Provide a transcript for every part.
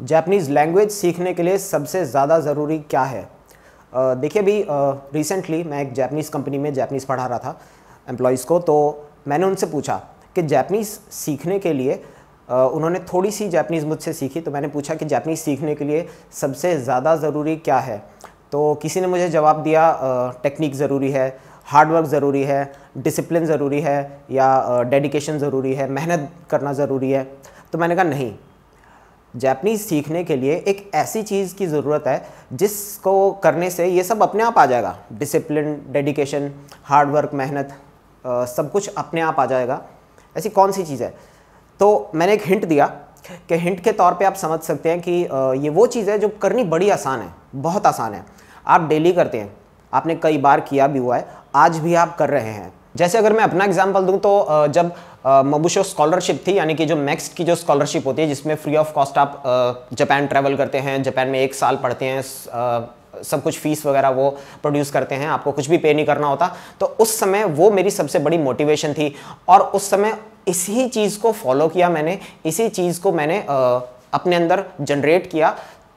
Japanese language सीखने के लिए सबसे ज़्यादा ज़रूरी क्या है देखिए भी रिसेंटली मैं एक जैपनीज़ कंपनी में जैपनीज़ पढ़ा रहा था एम्प्लॉयज़ को तो मैंने उनसे पूछा कि जैपनीज़ सीखने के लिए उन्होंने थोड़ी सी जैपनीज़ मुझसे सीखी तो मैंने पूछा कि जैपनीज़ सीखने के लिए सबसे ज़्यादा ज़रूरी क्या है तो किसी ने मुझे जवाब दिया टेक्निक ज़रूरी है हार्डवर्क ज़रूरी है डिसिप्लिन ज़रूरी है या डेडिकेशन ज़रूरी है मेहनत करना ज़रूरी है तो मैंने कहा नहीं जैपनीज़ सीखने के लिए एक ऐसी चीज़ की ज़रूरत है जिसको करने से ये सब अपने आप आ जाएगा डिसिप्लिन डेडिकेशन हार्डवर्क मेहनत सब कुछ अपने आप आ जाएगा ऐसी कौन सी चीज़ है तो मैंने एक हिंट दिया कि हिंट के तौर पे आप समझ सकते हैं कि ये वो चीज़ है जो करनी बड़ी आसान है बहुत आसान है आप डेली करते हैं आपने कई बार किया भी हुआ है आज भी आप कर रहे हैं जैसे अगर मैं अपना एग्जाम्पल दूँ तो जब मबूशो स्कॉलरशिप थी यानी कि जो मैक्स की जो स्कॉलरशिप होती है जिसमें फ्री ऑफ कॉस्ट आप जापान ट्रैवल करते हैं जापान में एक साल पढ़ते हैं सब कुछ फीस वगैरह वो प्रोड्यूस करते हैं आपको कुछ भी पे नहीं करना होता तो उस समय वो मेरी सबसे बड़ी मोटिवेशन थी और उस समय इसी चीज़ को फॉलो किया मैंने इसी चीज़ को मैंने अपने अंदर जनरेट किया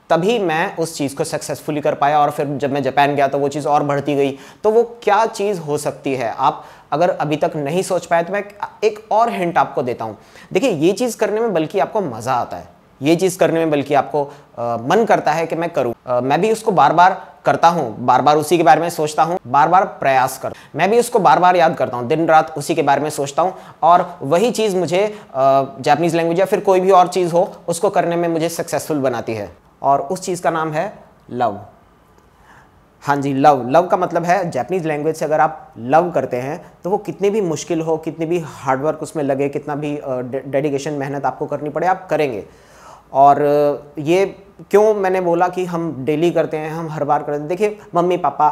तभी मैं उस चीज़ को सक्सेसफुली कर पाया और फिर जब मैं जापान गया तो वो चीज़ और बढ़ती गई तो वो क्या चीज़ हो सकती है आप अगर अभी तक नहीं सोच पाए तो मैं एक और हिंट आपको देता हूँ देखिए ये चीज़ करने में बल्कि आपको मज़ा आता है ये चीज़ करने में बल्कि आपको आ, मन करता है कि मैं करूँ मैं भी उसको बार बार करता हूँ बार बार उसी के बारे में सोचता हूँ बार बार प्रयास कर मैं भी उसको बार बार याद करता हूँ दिन रात उसी के बारे में सोचता हूँ और वही चीज़ मुझे जापनीज़ लैंग्वेज या फिर कोई भी और चीज़ हो उसको करने में मुझे सक्सेसफुल बनाती है और उस चीज़ का नाम है लव हाँ जी लव लव का मतलब है जैपनीज़ लैंग्वेज से अगर आप लव करते हैं तो वो कितनी भी मुश्किल हो कितनी भी हार्डवर्क उसमें लगे कितना भी डेडिकेशन मेहनत आपको करनी पड़े आप करेंगे और ये क्यों मैंने बोला कि हम डेली करते हैं हम हर बार करते हैं देखिए मम्मी पापा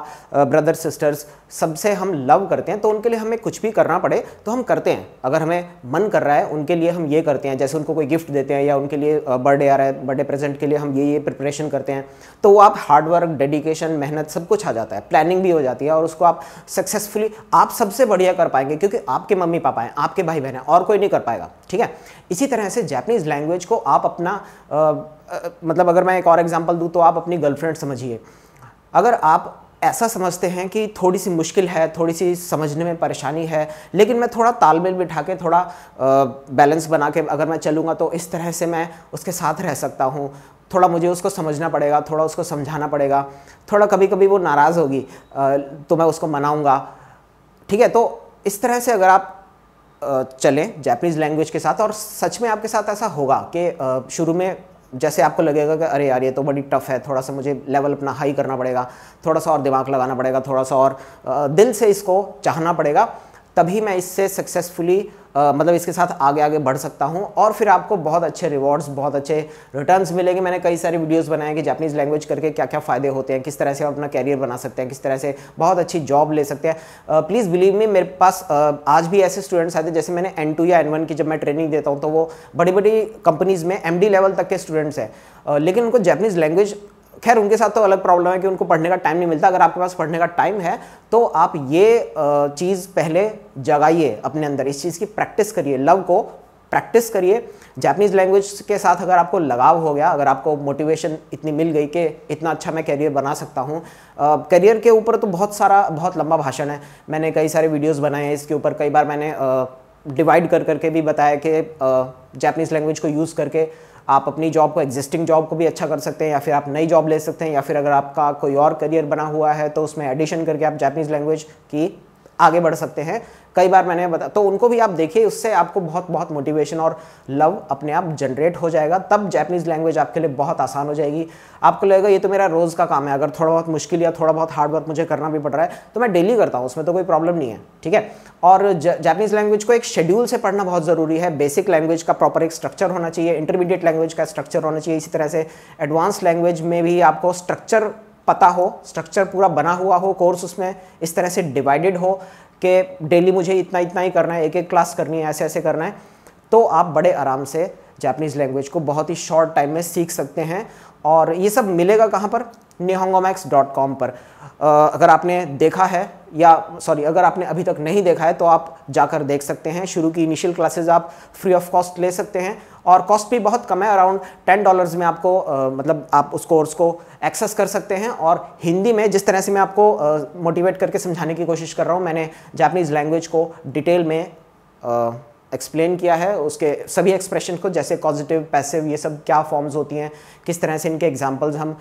ब्रदर सिस्टर्स सबसे हम लव करते हैं तो उनके लिए हमें कुछ भी करना पड़े तो हम करते हैं अगर हमें मन कर रहा है उनके लिए हम ये करते हैं जैसे उनको कोई गिफ्ट देते हैं या उनके लिए बर्थडे आ रहा है बर्थडे प्रेजेंट के लिए हम ये ये प्रिपरेशन करते हैं तो वो आप हार्डवर्क डेडिकेशन मेहनत सब कुछ आ जाता है प्लानिंग भी हो जाती है और उसको आप सक्सेसफुली आप सबसे बढ़िया कर पाएंगे क्योंकि आपके मम्मी पापा हैं आपके भाई बहन हैं और कोई नहीं कर पाएगा ठीक है इसी तरह से जैपनीज़ लैंग्वेज को आप अपना मतलब अगर मैं एक और एग्जांपल दूँ तो आप अपनी गर्लफ्रेंड समझिए अगर आप ऐसा समझते हैं कि थोड़ी सी मुश्किल है थोड़ी सी समझने में परेशानी है लेकिन मैं थोड़ा तालमेल बिठा के थोड़ा बैलेंस बना के अगर मैं चलूँगा तो इस तरह से मैं उसके साथ रह सकता हूँ थोड़ा मुझे उसको समझना पड़ेगा थोड़ा उसको समझाना पड़ेगा थोड़ा कभी कभी वो नाराज़ होगी तो मैं उसको मनाऊँगा ठीक है तो इस तरह से अगर आप चलें जैपनीज़ लैंग्वेज के साथ और सच में आपके साथ ऐसा होगा कि शुरू में जैसे आपको लगेगा कि अरे यार ये तो बड़ी टफ़ है थोड़ा सा मुझे लेवल अपना हाई करना पड़ेगा थोड़ा सा और दिमाग लगाना पड़ेगा थोड़ा सा और दिल से इसको चाहना पड़ेगा तभी मैं इससे सक्सेसफुली मतलब इसके साथ आगे आगे बढ़ सकता हूँ और फिर आपको बहुत अच्छे रिवॉर्ड्स बहुत अच्छे रिटर्न्स मिलेंगे मैंने कई सारे वीडियोस बनाए कि जापानीज़ लैंग्वेज करके क्या क्या फ़ायदे होते हैं किस तरह से आप अपना कैरियर बना सकते हैं किस तरह से बहुत अच्छी जॉब ले सकते हैं प्लीज़ बिलीव मी मेरे पास आज भी ऐसे स्टूडेंट्स आते हैं जैसे मैंने एन टू या एन वन की जब मैं ट्रेनिंग देता हूँ तो वो बड़ी बड़ी कंपनीज़ में एम लेवल तक के स्टूडेंट्स हैं लेकिन उनको जैपनीज़ लैंग्वेज खैर उनके साथ तो अलग प्रॉब्लम है कि उनको पढ़ने का टाइम नहीं मिलता अगर आपके पास पढ़ने का टाइम है तो आप ये चीज़ पहले जगाइए अपने अंदर इस चीज़ की प्रैक्टिस करिए लव को प्रैक्टिस करिए जापानीज लैंग्वेज के साथ अगर आपको लगाव हो गया अगर आपको मोटिवेशन इतनी मिल गई कि इतना अच्छा मैं करियर बना सकता हूँ करियर के ऊपर तो बहुत सारा बहुत लंबा भाषण है मैंने कई सारे वीडियोस बनाए हैं इसके ऊपर कई बार मैंने डिवाइड कर करके भी बताया कि जैपनीज़ लैंग्वेज को यूज़ करके आप अपनी जॉब को एग्जिस्टिंग जॉब को भी अच्छा कर सकते हैं या फिर आप नई जॉब ले सकते हैं या फिर अगर आपका कोई और करियर बना हुआ है तो उसमें एडिशन करके आप जापनीज लैंग्वेज की आगे बढ़ सकते हैं कई बार मैंने बताया तो उनको भी आप देखिए उससे आपको बहुत बहुत मोटिवेशन और लव अपने आप जनरेट हो जाएगा तब जैपनीज़ लैंग्वेज आपके लिए बहुत आसान हो जाएगी आपको लगेगा ये तो मेरा रोज़ का काम है अगर थोड़ा बहुत मुश्किल या थोड़ा बहुत हार्ड वर्क मुझे करना भी पड़ रहा है तो मैं डेली करता हूँ उसमें तो कोई प्रॉब्लम नहीं है ठीक है और जैपनीज़ लैंग्वेज को एक शेड्यूल से पढ़ना बहुत ज़रूरी है बेसिक लैंग्वेज का प्रॉपर एक स्ट्रक्चर होना चाहिए इंटरमीडिएट लैंग्वेज का स्ट्रक्चर होना चाहिए इसी तरह से एडवांस लैंग्वेज में भी आपको स्ट्रक्चर पता हो स्ट्रक्चर पूरा बना हुआ हो कोर्स उसमें इस तरह से डिवाइडेड हो कि डेली मुझे इतना इतना ही करना है एक एक क्लास करनी है ऐसे ऐसे करना है तो आप बड़े आराम से जापनीज़ लैंग्वेज को बहुत ही शॉर्ट टाइम में सीख सकते हैं और ये सब मिलेगा कहाँ पर निहोंगोमैक्स डॉट कॉम पर आ, अगर आपने देखा है या सॉरी अगर आपने अभी तक नहीं देखा है तो आप जाकर देख सकते हैं शुरू की इनिशियल क्लासेज आप फ्री ऑफ कॉस्ट ले सकते हैं और कॉस्ट भी बहुत कम है अराउंड टेन डॉलर्स में आपको आ, मतलब आप उस कोर्स को एक्सेस कर सकते हैं और हिंदी में जिस तरह से मैं आपको मोटिवेट करके समझाने की कोशिश कर रहा हूँ मैंने जापनीज़ लैंग्वेज को डिटेल में आ, एक्सप्लेन किया है उसके सभी एक्सप्रेशन को जैसे पॉजिटिव पैसिव ये सब क्या फॉर्म्स होती हैं किस तरह से इनके एग्जांपल्स हम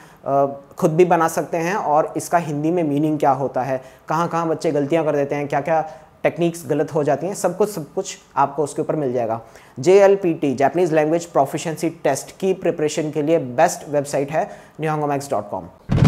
खुद भी बना सकते हैं और इसका हिंदी में मीनिंग क्या होता है कहाँ कहाँ बच्चे गलतियाँ कर देते हैं क्या क्या टेक्निक्स गलत हो जाती हैं सब कुछ सब कुछ आपको उसके ऊपर मिल जाएगा J L P T Japanese language proficiency test की प्रिपरेशन के लिए बेस्ट वेबसाइट है न्यूहोंगोमैक्स डॉट कॉम